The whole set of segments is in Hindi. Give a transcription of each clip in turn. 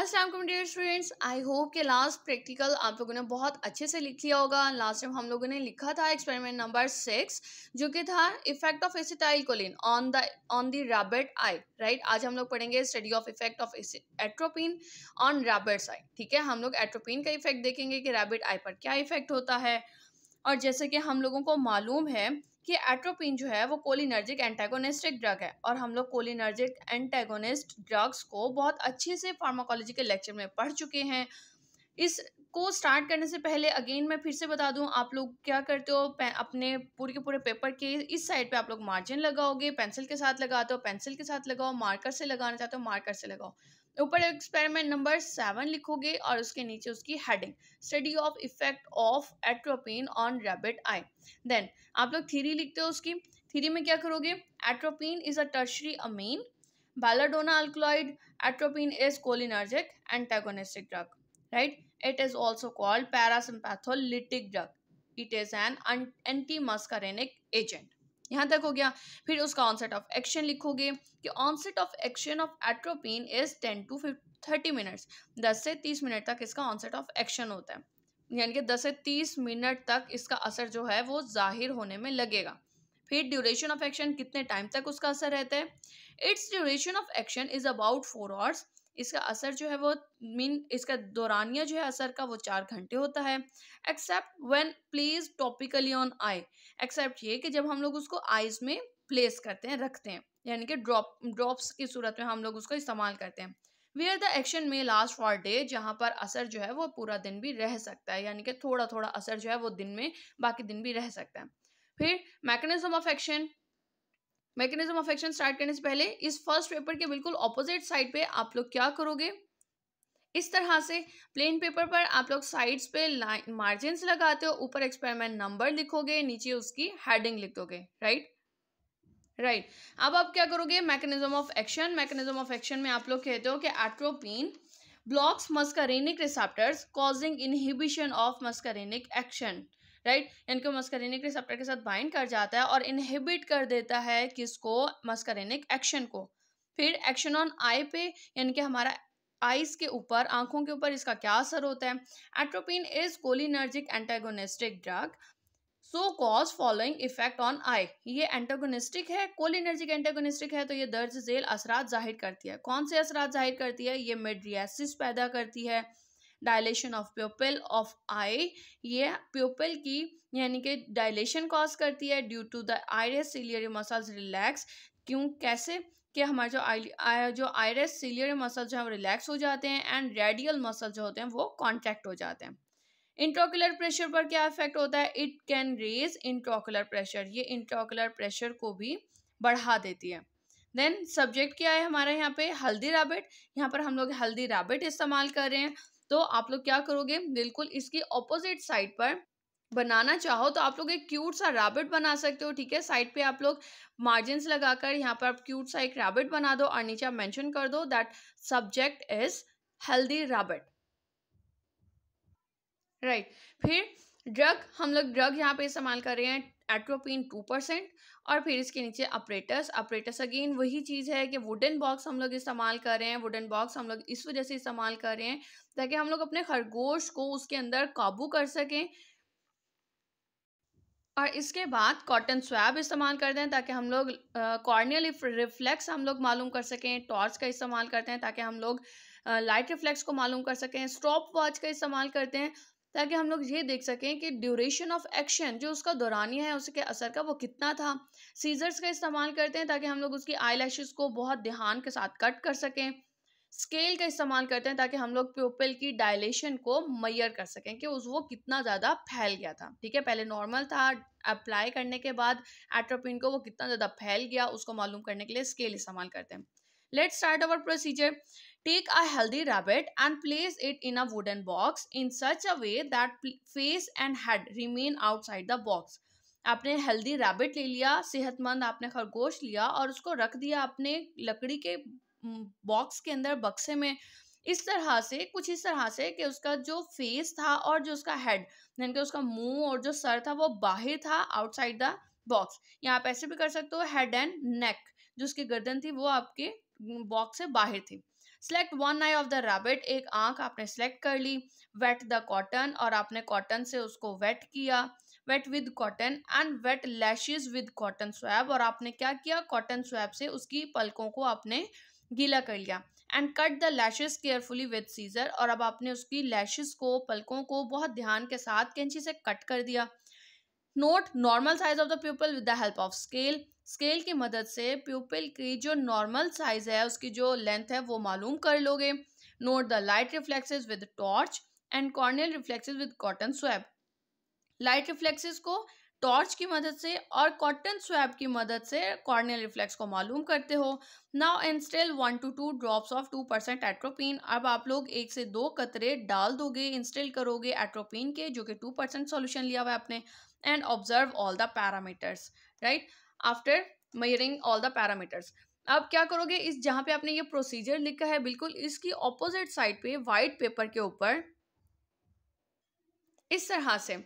Aslam dear students I hope के लास्ट प्रैक्टिकल आप लोगों ने बहुत अच्छे से लिख लिया होगा लास्ट टाइम हम लोगों ने लिखा था एक्सपेरिमेंट नंबर सिक्स जो कि था effect of acetyl choline on the on the rabbit I right आज हम लोग पढ़ेंगे study of effect of atropine on rabbits eye ठीक है हम लोग एट्रोपिन का इफेक्ट देखेंगे कि रैबिट आई पर क्या इफेक्ट होता है और जैसे कि हम लोगों को मालूम है कि एट्रोपिन जो है वो कोलिनर्जिक एंटेगोनिस्टिक ड्रग है और हम लोग कोलिनर्जिक एंटेगोनिस्ट ड्रग्स को बहुत अच्छे से फार्माकोलॉजी के लेक्चर में पढ़ चुके हैं इसको स्टार्ट करने से पहले अगेन मैं फिर से बता दूं आप लोग क्या करते हो अपने पूरे के पूरे पेपर के इस साइड पे आप लोग मार्जिन लगाओगे पेंसिल के साथ लगाते हो पेंसिल के साथ लगाओ मार्कर से लगाना चाहते हो मार्कर से लगाओ ऊपर एक्सपेरिमेंट नंबर सेवन लिखोगे और उसके नीचे उसकी heading study of effect of atropine on rabbit eye then आप लोग थीरी लिखते हो उसकी थीरी में क्या करोगे atropine is a tertiary amine belladonna alkaloid atropine is cholinergic antagonistic drug right it is also called parasympatholytic drug it is an anti muscarinic agent यहाँ तक हो गया फिर उसका ऑनसेट ऑफ एक्शन लिखोगे कि onset of action of atropine is ten to thirty minutes दस से तीस मिनट तक इसका ऑनसेट ऑफ एक्शन होता है यानी कि दस से तीस मिनट तक इसका असर जो है वो जाहिर होने में लगेगा फिर ड्यूरेशन ऑफ एक्शन कितने टाइम तक उसका असर रहता है its duration of action is about four hours इसका असर जो है वो मीन इसका दौरानिया जो है असर का वो चार घंटे होता है except when place topically on eye except ये कि जब हम लोग उसको आईज में प्लेस करते हैं रखते हैं यानी कि ड्रॉप ड्रॉप्स की सूरत में हम लोग उसको इस्तेमाल करते हैं वेयर द एक्शन में लास्ट फॉर डे जहाँ पर असर जो है वो पूरा दिन भी रह सकता है यानी कि थोड़ा थोड़ा असर जो है वो दिन में बाकी दिन भी रह सकता है फिर mechanism of action mechanism of action start करने से पहले इस फर्स्ट पेपर के बिल्कुल ऑपोजिट साइड पे आप लोग क्या करोगे इस तरह से प्लेन पेपर पर आप लोग साइड्स पे लाइन मार्जिन लगाते हो ऊपर एक्सपेरिमेंट नंबर लिखोगे नीचे उसकी हेडिंग लिख दोगे राइट राइट अब आप क्या करोगे mechanism of action mechanism of action में आप लोग कहते हो कि atropine blocks muscarinic receptors causing inhibition of muscarinic action right इनको मस्करेनिक रिसेप्टर के साथ बाइंड कर जाता है और इनहिबिट कर देता है किसको मस्करेनिक एक्शन को फिर एक्शन ऑन आई पे यानी कि हमारा आइस के ऊपर आंखों के ऊपर इसका क्या असर होता है atropine is cholinergic antagonistic drug so cause following effect on eye ये एंटेगोनिस्टिक है कोलिनर्जिक एंटेगोनिस्टिक है तो ये दर्ज जेल असरा जाहिर करती है कौन से असरा जाहिर करती है ये मेड्रियासिस पैदा करती है dilation of pupil of eye ये प्योपल की यानी कि डायलेशन कॉज करती है due to the iris ciliary muscles relax क्यों कैसे कि हमारे जो आई जो आयरस सीलियरी मसल जो है वो रिलैक्स हो जाते हैं एंड रेडियल मसल जो होते हैं वो कॉन्टैक्ट हो जाते हैं इंट्रोकुलर प्रेशर पर क्या इफेक्ट होता है it can raise intraocular pressure ये इंट्रोकुलर प्रेशर को भी बढ़ा देती है देन सब्जेक्ट क्या है हमारे यहाँ पे हल्दी रैबिट यहाँ पर हम लोग हल्दी रैबिट इस्तेमाल कर रहे हैं तो आप लोग क्या करोगे बिल्कुल इसकी ऑपोजिट साइड पर बनाना चाहो तो आप लोग एक क्यूट सा रैबिट बना सकते हो ठीक है साइड पे आप लोग मार्जिन लगाकर यहाँ पर आप क्यूट सा एक रैबिट बना दो और नीचे मेंशन कर दो that subject is healthy rabbit right फिर ड्रग हम लोग ड्रग यहाँ पे इस्तेमाल कर रहे हैं एट्रोपिन टू परसेंट और फिर इसके नीचे अपरेटस अपरेटस अगेन वही चीज़ है कि वुडन बॉक्स हम लोग इस्तेमाल कर रहे हैं वुडन बॉक्स हम लोग इस वजह से इस्तेमाल कर रहे हैं ताकि हम लोग अपने खरगोश को उसके अंदर काबू कर सकें और इसके बाद कॉटन स्वैब इस्तेमाल करते हैं ताकि हम लोग कॉर्नियल रिफ्लेक्स हम लोग मालूम कर सकें टॉर्च का इस्तेमाल करते हैं ताकि हम लोग लाइट रिफ्लेक्स को मालूम कर सकें स्टॉप वॉच का इस्तेमाल करते हैं ताकि हम लोग ये देख सकें कि ड्यूरेशन ऑफ एक्शन जो उसका दौरानिया है उसके असर का वो कितना था सीजर्स का इस्तेमाल करते हैं ताकि हम लोग उसकी आई को बहुत ध्यान के साथ कट कर सकें स्केल का इस्तेमाल करते हैं ताकि हम लोग प्योपल की डायलेशन को मैयर कर सकें कि उस वो कितना ज़्यादा फैल गया था ठीक है पहले नॉर्मल था अप्लाई करने के बाद एट्रोपिन को वो कितना ज़्यादा फैल गया उसको मालूम करने के लिए स्केल इस्तेमाल करते हैं let start our procedure Take a healthy rabbit and place it in a wooden box in such a way that face and head remain outside the box. आपने हेल्दी रैबिट ले लिया सेहतमंद आपने खरगोश लिया और उसको रख दिया अपने लकड़ी के बॉक्स के अंदर बक्से में इस तरह से कुछ इस तरह से कि उसका जो फेस था और जो उसका हेड यानी कि उसका मुंह और जो सर था वो बाहर था आउटसाइड द बॉक्स या आप ऐसे भी कर सकते हो हेड एंड नेक जो उसकी गर्दन थी वो आपके बॉक्स से बाहर थी select one eye of the rabbit एक आंख आपने सेलेक्ट कर ली वेट द कॉटन और आपने कॉटन से उसको वेट किया wet with cotton and wet lashes with cotton swab और आपने क्या किया कॉटन स्वैब से उसकी पलकों को आपने गीला कर लिया and cut the lashes carefully with scissor और अब आपने उसकी लैशेज को पलकों को बहुत ध्यान के साथ कैंची से कट कर दिया note normal size of the pupil with the help of scale scale की मदद से प्यूपिल की जो नॉर्मल साइज है उसकी जो लेंथ है वो मालूम कर लोगे note the light reflexes with torch and corneal reflexes with cotton swab light reflexes को टॉर्च की मदद से और कॉटन स्वैब की मदद से कॉर्नियल रिफ्लेक्स को मालूम करते हो now and still one two two drops of two percent atropine अब आप लोग एक से दो कतरे डाल दोगे इंस्टेल करोगे एट्रोपिन के जो कि टू परसेंट सोल्यूशन लिया हुआ है आपने and observe all the parameters right after measuring all the parameters अब क्या करोगे इस जहाँ पे आपने ये प्रोसीजर लिखा है बिल्कुल इसकी ऑपोजिट साइड पे वाइट पेपर के ऊपर इस तरह से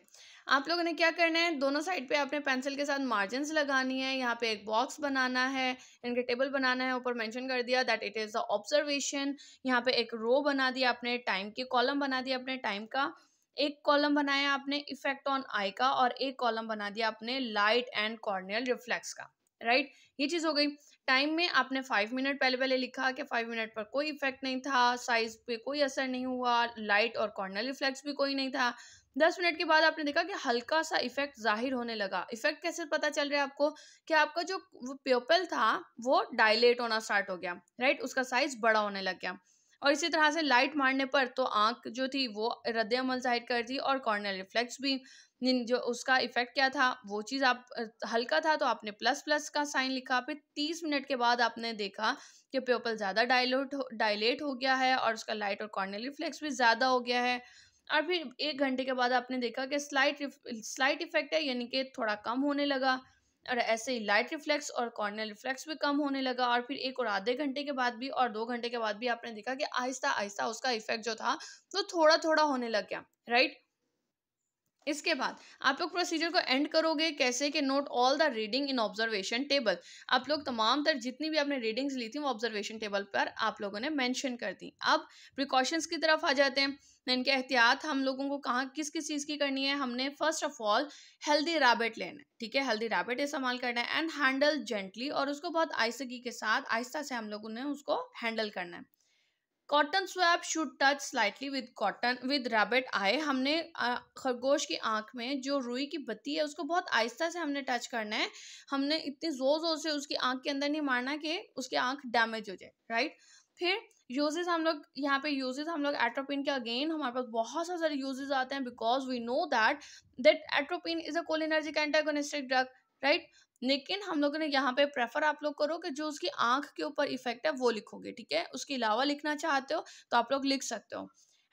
आप लोगों ने क्या करना है दोनों साइड पे आपने पेंसिल के साथ मार्जिन लगानी है यहाँ पे एक बॉक्स बनाना है इनके टेबल बनाना है ऊपर मेंशन कर दिया that it is the observation यहाँ पे एक रो बना दिया आपने टाइम की कॉलम बना दिया अपने टाइम का एक कॉलम बनाया आपने इफेक्ट ऑन आई का और एक कॉलम बना दिया आपने लाइट एंड कॉर्नियल रिफ्लेक्स का राइट right? ये चीज़ हो गई टाइम में आपने फाइव मिनट पहले पहले लिखा कि फाइव मिनट पर कोई इफेक्ट नहीं था साइज पे कोई असर नहीं हुआ लाइट और कॉर्नल रिफ्लेक्स भी कोई नहीं था दस मिनट के बाद आपने देखा कि हल्का सा इफेक्ट जाहिर होने लगा इफेक्ट कैसे पता चल रहा है आपको कि आपका जो प्योपल था वो डायलेट होना स्टार्ट हो गया राइट उसका साइज बड़ा होने लग गया और इसी तरह से लाइट मारने पर तो आंख जो थी वो रद्द अमल जाहिर कर दी और कॉर्नल रिफ्लेक्स भी जो उसका इफेक्ट क्या था वो चीज़ आप हल्का था तो आपने प्लस प्लस का साइन लिखा फिर तीस मिनट के बाद आपने देखा कि प्योपल ज़्यादा डायलोट डायलेट हो गया है और उसका लाइट और कॉर्नल रिफ्लेक्स भी ज़्यादा हो गया है और फिर एक घंटे के बाद आपने देखा कि स्लाइट स्लाइट इफेक्ट है यानी कि थोड़ा कम होने लगा और ऐसे ही लाइट रिफ्लेक्स और कॉर्नल रिफ्लेक्स भी कम होने लगा और फिर एक और आधे घंटे के बाद भी और दो घंटे के बाद भी आपने देखा कि आहिस्ता आहिस्ता उसका इफेक्ट जो था वो तो थोड़ा थोड़ा होने लग गया राइट इसके बाद आप लोग प्रोसीजर को एंड करोगे कैसे कि note all the reading in observation table आप लोग तमाम तर जितनी भी आपने रीडिंग्स ली थी वो ऑब्जर्वेशन टेबल पर आप लोगों ने मेंशन कर दी अब प्रिकॉशंस की तरफ आ जाते हैं इनके एहतियात हम लोगों को कहाँ किस किस चीज़ की करनी है हमने first of all healthy rabbit लेना है ठीक है हेल्दी रैबिट इस्तेमाल करना है एंड हैंडल जेंटली और उसको बहुत आहिस्तगी के साथ आहिस्ता से हम लोगों ने उसको हैंडल करना है cotton swab should touch slightly with cotton with rabbit eye हमने खरगोश की आंख में जो रुई की बत्ती है उसको बहुत आहिस्ता से हमने टच करना है हमने इतने ज़ोर ज़ोर से उसकी आंख के अंदर नहीं मारना कि उसकी आंख डैमेज हो जाए राइट फिर यूजेस हम लोग यहाँ पे यूजेस हम लोग एट्रोपिन के अगेन हमारे पास बहुत सारे यूजेस आते हैं because we know that that atropine is a cholinergic antagonistic drug right लेकिन हम लोगों ने यहाँ पे प्रेफर आप लोग करो कि जो उसकी आंख के ऊपर इफेक्ट है वो लिखोगे ठीक है उसके अलावा लिखना चाहते हो तो आप लोग लिख सकते हो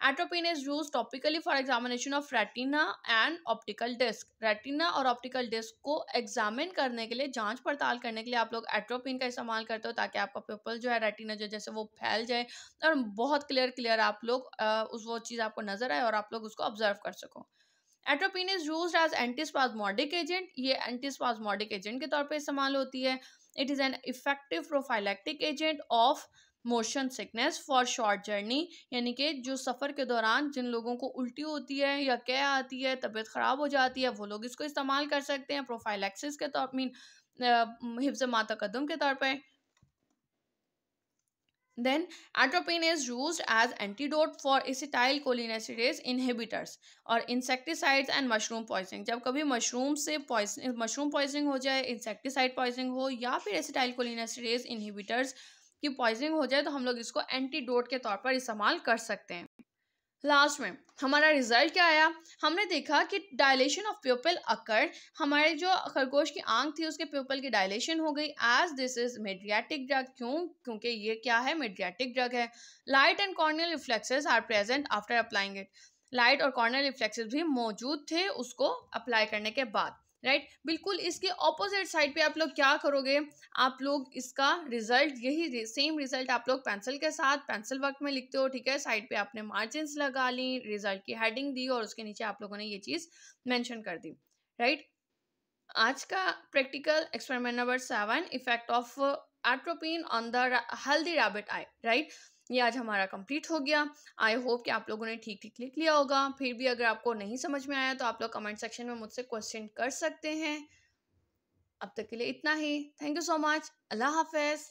atropine is use topically for examination of retina and optical disc retina और ऑप्टिकल डिस्क को एग्जामिन करने के लिए जांच पड़ताल करने के लिए आप लोग एट्रोपिन का इस्तेमाल करते हो ताकि आपका पेपल जो है रेटिना जो जैसे वो फैल जाए और बहुत क्लियर क्लियर आप लोग उस वो चीज़ आपको नजर आए और आप लोग उसको ऑब्जर्व कर सको atropine is use as antispasmodic agent ये एंटीस्पाजमोडिक एजेंट के तौर पर इस्तेमाल होती है it is an effective prophylactic agent of motion sickness for short journey यानी कि जो सफ़र के दौरान जिन लोगों को उल्टी होती है या क्या आती है तबीयत ख़राब हो जाती है वो लोग इसको इस्तेमाल कर सकते हैं प्रोफाइलैक्सिस के तौर मीन हिफ्ज़ माता कदम के तौर पर then atropine is use as antidote for acetyl cholinesterase inhibitors और इंसेक्टिसाइड्स एंड मशरूम पॉइजनिंग जब कभी मशरूम से पॉइजन मशरूम पॉइजनिंग हो जाए इंसेक्टिसाइड पॉइजनिंग हो या फिर एसिटाइल कोलिनेसिडेज इनहिबिटर्स की पॉइजनिंग हो जाए तो हम लोग इसको एंटीडोट के तौर पर इस्तेमाल कर सकते हैं लास्ट में हमारा रिजल्ट क्या आया हमने देखा कि डायलेशन ऑफ प्यूपल अकर हमारे जो खरगोश की आंख थी उसके प्यूपल की डायलेशन हो गई as this is mydriatic drug क्यों क्योंकि ये क्या है मेड्रियाटिक ड्रग है light and corneal reflexes are present after applying it light और कॉर्नियल रिफ्लेक्सेस भी मौजूद थे उसको अप्लाई करने के बाद राइट right? बिल्कुल इसके ऑपोजिट साइड पे आप लोग क्या करोगे आप लोग इसका रिजल्ट यही सेम रिजल्ट आप लोग पेंसिल के साथ पेंसिल वर्क में लिखते हो ठीक है साइड पे आपने मार्जिन लगा ली रिजल्ट की हेडिंग दी और उसके नीचे आप लोगों ने ये चीज़ मैंशन कर दी राइट right? आज का practical experiment number seven effect of atropine on the healthy rabbit I right ये आज हमारा कंप्लीट हो गया आई होप कि आप लोगों ने ठीक ठीक लिख लिया होगा फिर भी अगर आपको नहीं समझ में आया तो आप लोग कमेंट सेक्शन में मुझसे क्वेश्चन कर सकते हैं अब तक के लिए इतना ही थैंक यू सो मच अल्लाह हाफिज़